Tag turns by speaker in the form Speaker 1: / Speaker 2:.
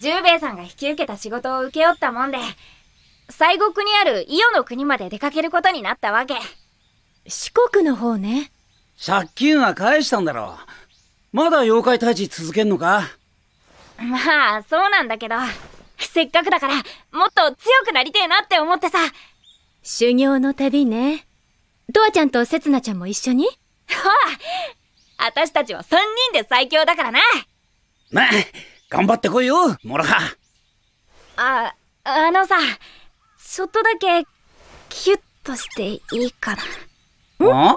Speaker 1: 十兵衛さんが引き受けた仕事を請け負ったもんで、西国にある伊予の国まで出かけることになったわけ。
Speaker 2: 四国の方ね。借金は返したんだろう。まだ妖怪退治続けんのか
Speaker 1: まあ、そうなんだけど、せっかくだから、もっと強くなりてえなって思ってさ。
Speaker 3: 修行の旅ね。とわちゃんとせつなちゃんも一緒には
Speaker 1: あ、私たちは三人で最強だからな。
Speaker 4: まあ、頑張ってこいよモラハ
Speaker 1: ああのさちょっとだけキュッとしていいか
Speaker 4: なん